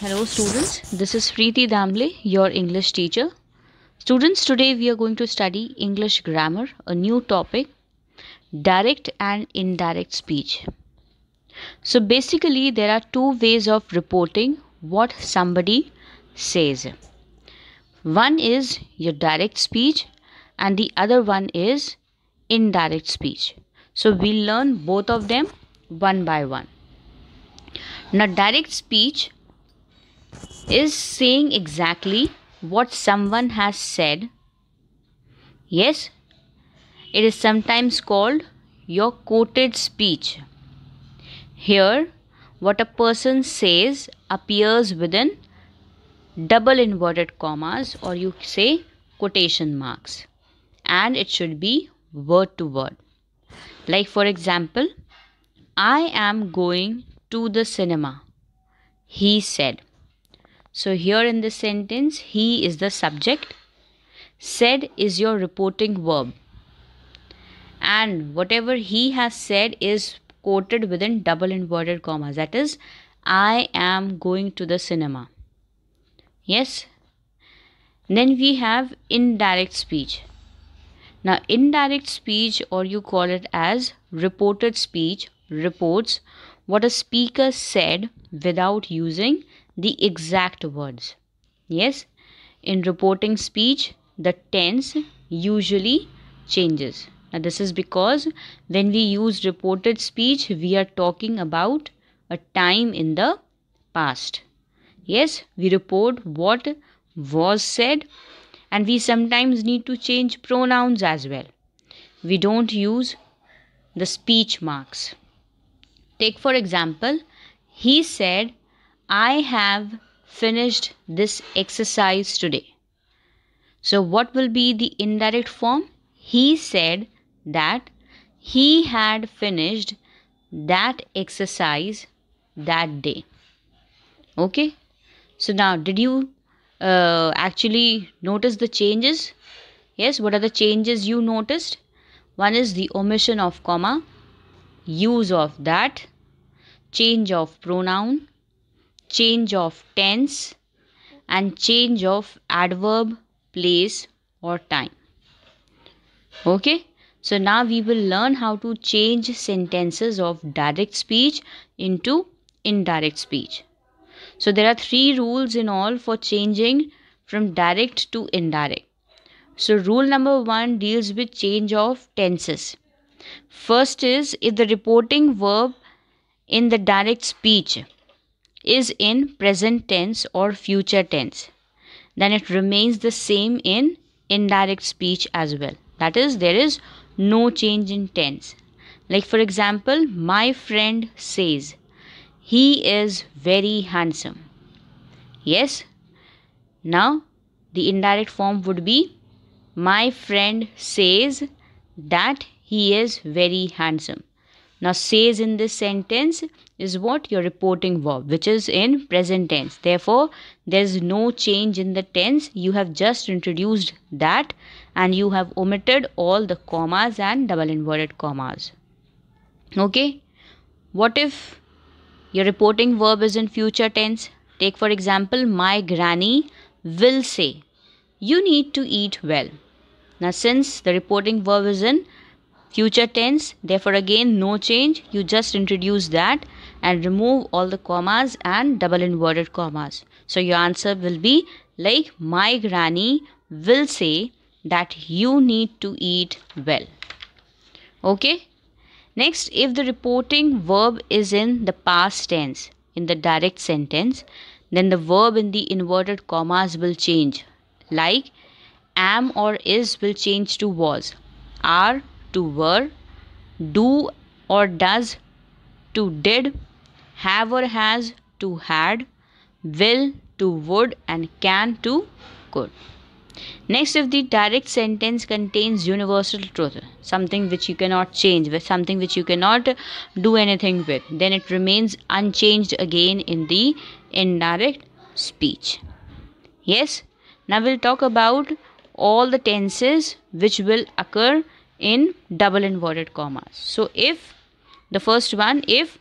Hello students, this is Preeti Damle, your English teacher. Students, today we are going to study English grammar, a new topic, direct and indirect speech. So basically there are two ways of reporting what somebody says. One is your direct speech and the other one is indirect speech. So we learn both of them one by one. Now direct speech is saying exactly what someone has said. Yes, it is sometimes called your quoted speech. Here, what a person says appears within double inverted commas or you say quotation marks and it should be word to word. Like for example, I am going to the cinema, he said. So here in this sentence, he is the subject. Said is your reporting verb. And whatever he has said is quoted within double inverted commas. That is, I am going to the cinema. Yes. Then we have indirect speech. Now, indirect speech, or you call it as reported speech, reports what a speaker said without using the exact words. Yes, in reporting speech, the tense usually changes. Now, this is because when we use reported speech, we are talking about a time in the past. Yes, we report what was said, and we sometimes need to change pronouns as well. We don't use the speech marks. Take, for example, he said I have finished this exercise today. So, what will be the indirect form? He said that he had finished that exercise that day. Okay. So, now did you uh, actually notice the changes? Yes. What are the changes you noticed? One is the omission of comma, use of that, change of pronoun change of tense and change of adverb place or time okay so now we will learn how to change sentences of direct speech into indirect speech so there are three rules in all for changing from direct to indirect so rule number 1 deals with change of tenses first is if the reporting verb in the direct speech is in present tense or future tense, then it remains the same in indirect speech as well. That is, there is no change in tense. Like, for example, my friend says, He is very handsome. Yes. Now, the indirect form would be, My friend says that he is very handsome. Now, says in this sentence is what your reporting verb which is in present tense therefore there's no change in the tense you have just introduced that and you have omitted all the commas and double inverted commas okay what if your reporting verb is in future tense take for example my granny will say you need to eat well now since the reporting verb is in future tense therefore again no change you just introduce that and remove all the commas and double inverted commas. So your answer will be like my granny will say that you need to eat well. Okay. Next, if the reporting verb is in the past tense, in the direct sentence, then the verb in the inverted commas will change. Like am or is will change to was, are to were, do or does to did have or has to had will to would and can to could next if the direct sentence contains universal truth something which you cannot change with something which you cannot do anything with then it remains unchanged again in the indirect speech yes now we'll talk about all the tenses which will occur in double inverted commas so if the first one if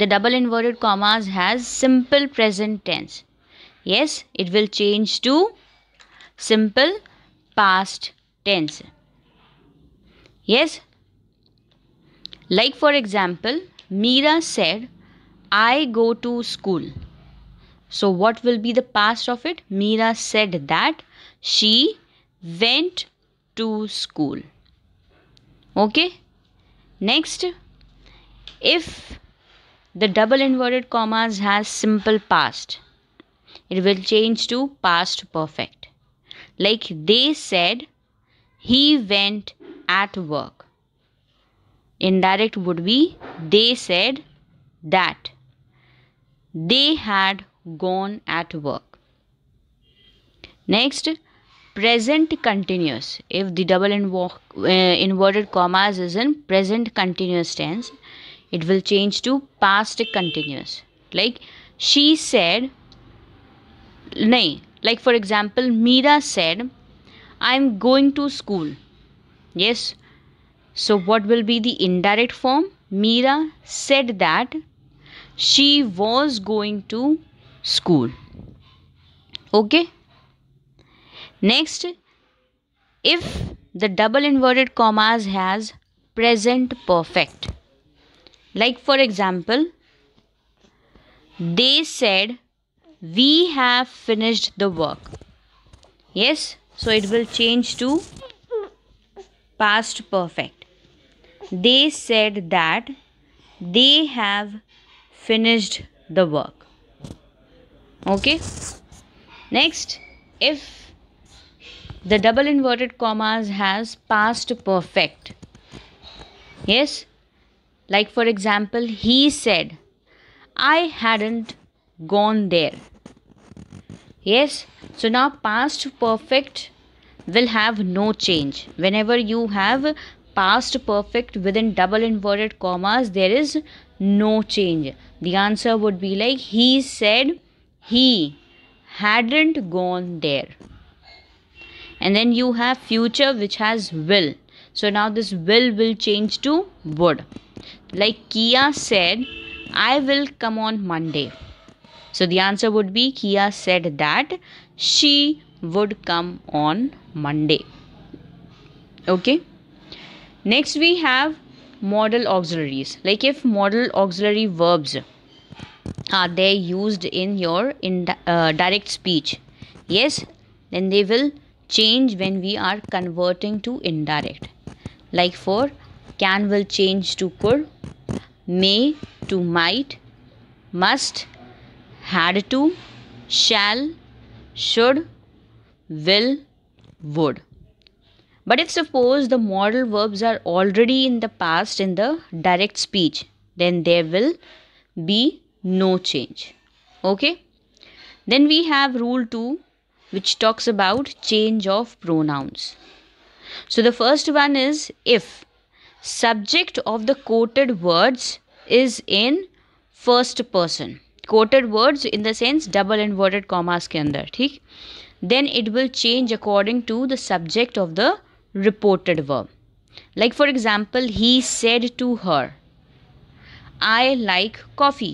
the double inverted commas has simple present tense yes it will change to simple past tense yes like for example Mira said I go to school so what will be the past of it Mira said that she went to school okay next if the double inverted commas has simple past. It will change to past perfect. Like they said, he went at work. Indirect would be they said that they had gone at work. Next, present continuous if the double invo- uh, inverted commas is in present continuous tense it will change to past continuous like she said Nay. like for example Mira said i am going to school yes so what will be the indirect form Mira said that she was going to school okay next if the double inverted commas has present perfect like for example, they said, we have finished the work. Yes, so it will change to past perfect. They said that they have finished the work. Okay. Next, if the double inverted commas has past perfect. Yes, like, for example, he said, I hadn't gone there. Yes, so now past perfect will have no change. Whenever you have past perfect within double inverted commas, there is no change. The answer would be like, he said, he hadn't gone there. And then you have future which has will. So now this will will change to would. Like Kia said, I will come on Monday. So the answer would be Kia said that she would come on Monday. Okay. Next we have modal auxiliaries. Like if modal auxiliary verbs are they used in your in uh, direct speech? Yes, then they will change when we are converting to indirect. Like for can will change to could. May to might. Must. Had to. Shall. Should. Will. Would. But if suppose the modal verbs are already in the past in the direct speech, then there will be no change. Okay. Then we have rule 2 which talks about change of pronouns. So the first one is if subject of the quoted words is in first person quoted words in the sense double inverted commas ke andar theek then it will change according to the subject of the reported verb like for example he said to her i like coffee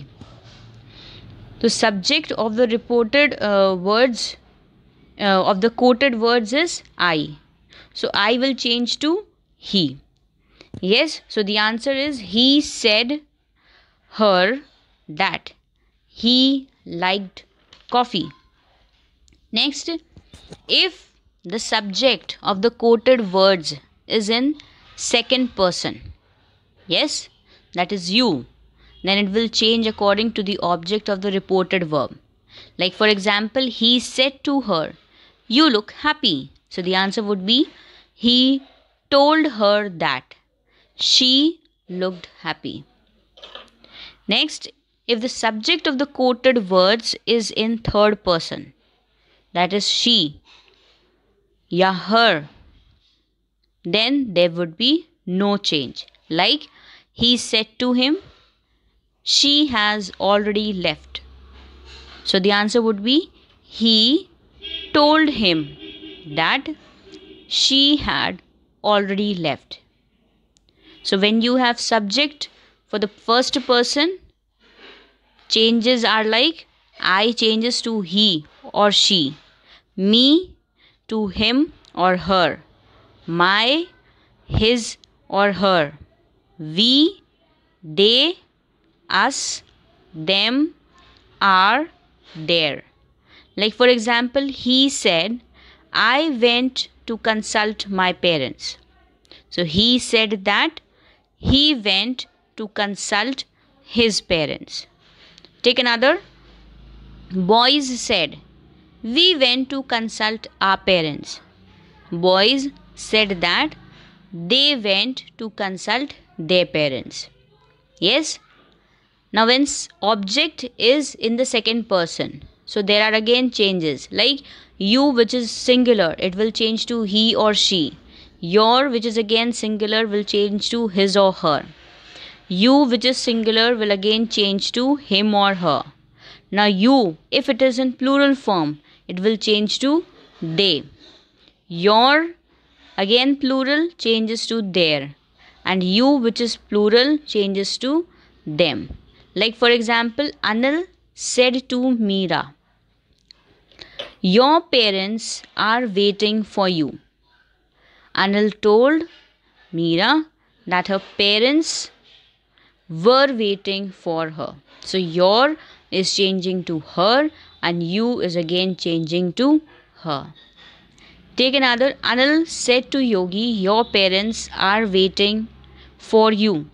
the subject of the reported uh, words uh, of the quoted words is i so i will change to he Yes, so the answer is he said her that he liked coffee. Next, if the subject of the quoted words is in second person, yes, that is you, then it will change according to the object of the reported verb. Like, for example, he said to her, You look happy. So the answer would be, He told her that. She looked happy. Next, if the subject of the quoted words is in third person, that is she, ya her, then there would be no change. Like he said to him, she has already left. So the answer would be he told him that she had already left. So when you have subject for the first person, changes are like I changes to he or she, me to him or her, my, his or her, we, they, us, them, are, there. Like for example, he said, I went to consult my parents. So he said that he went to consult his parents. Take another. Boys said, We went to consult our parents. Boys said that they went to consult their parents. Yes? Now, when object is in the second person, so there are again changes like you, which is singular, it will change to he or she. Your, which is again singular, will change to his or her. You, which is singular, will again change to him or her. Now, you, if it is in plural form, it will change to they. Your, again plural, changes to their. And you, which is plural, changes to them. Like, for example, Anil said to Meera, Your parents are waiting for you. Anil told Meera that her parents were waiting for her. So your is changing to her and you is again changing to her. Take another. Anil said to Yogi, Your parents are waiting for you.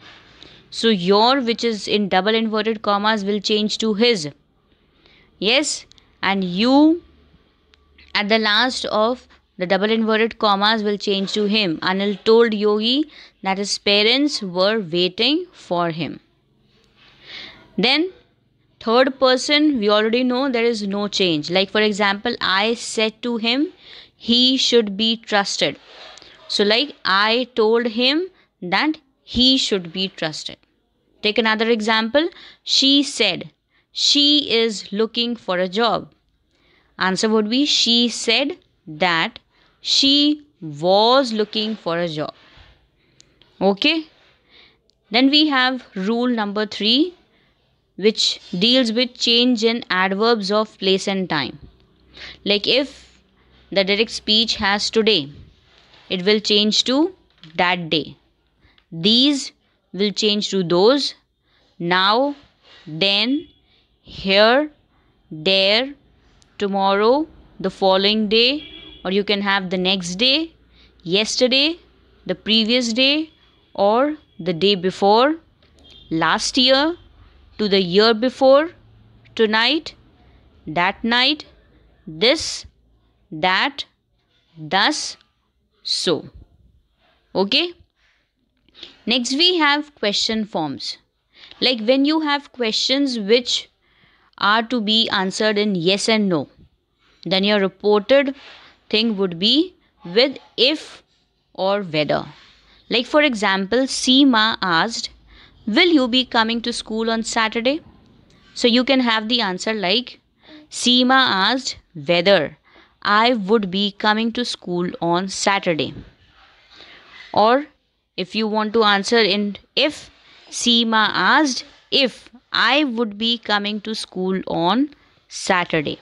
So your, which is in double inverted commas, will change to his. Yes, and you at the last of the double inverted commas will change to him. Anil told Yogi that his parents were waiting for him. Then, third person, we already know there is no change. Like, for example, I said to him, he should be trusted. So, like, I told him that he should be trusted. Take another example. She said, she is looking for a job. Answer would be, she said that she was looking for a job okay then we have rule number 3 which deals with change in adverbs of place and time like if the direct speech has today it will change to that day these will change to those now then here there tomorrow the following day or you can have the next day, yesterday, the previous day, or the day before, last year, to the year before, tonight, that night, this, that, thus, so. Okay. Next, we have question forms. Like when you have questions which are to be answered in yes and no, then you're reported thing would be with if or whether. Like for example, Seema asked, Will you be coming to school on Saturday? So you can have the answer like Seema asked whether I would be coming to school on Saturday. Or if you want to answer in if Seema asked if I would be coming to school on Saturday.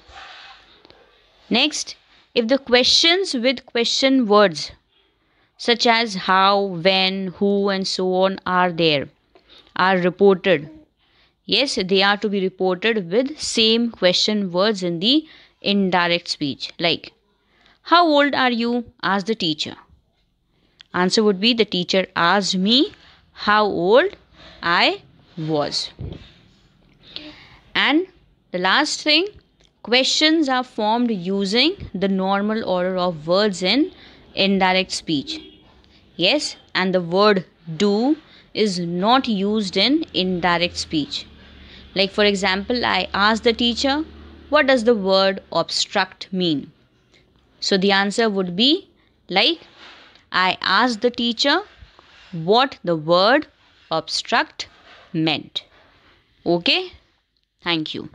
Next, if the questions with question words such as how, when, who, and so on are there, are reported. Yes, they are to be reported with same question words in the indirect speech. Like, how old are you? Asked the teacher. Answer would be the teacher asked me how old I was. And the last thing, Questions are formed using the normal order of words in indirect speech. Yes, and the word do is not used in indirect speech. Like, for example, I asked the teacher, What does the word obstruct mean? So the answer would be like, I asked the teacher what the word obstruct meant. Okay? Thank you.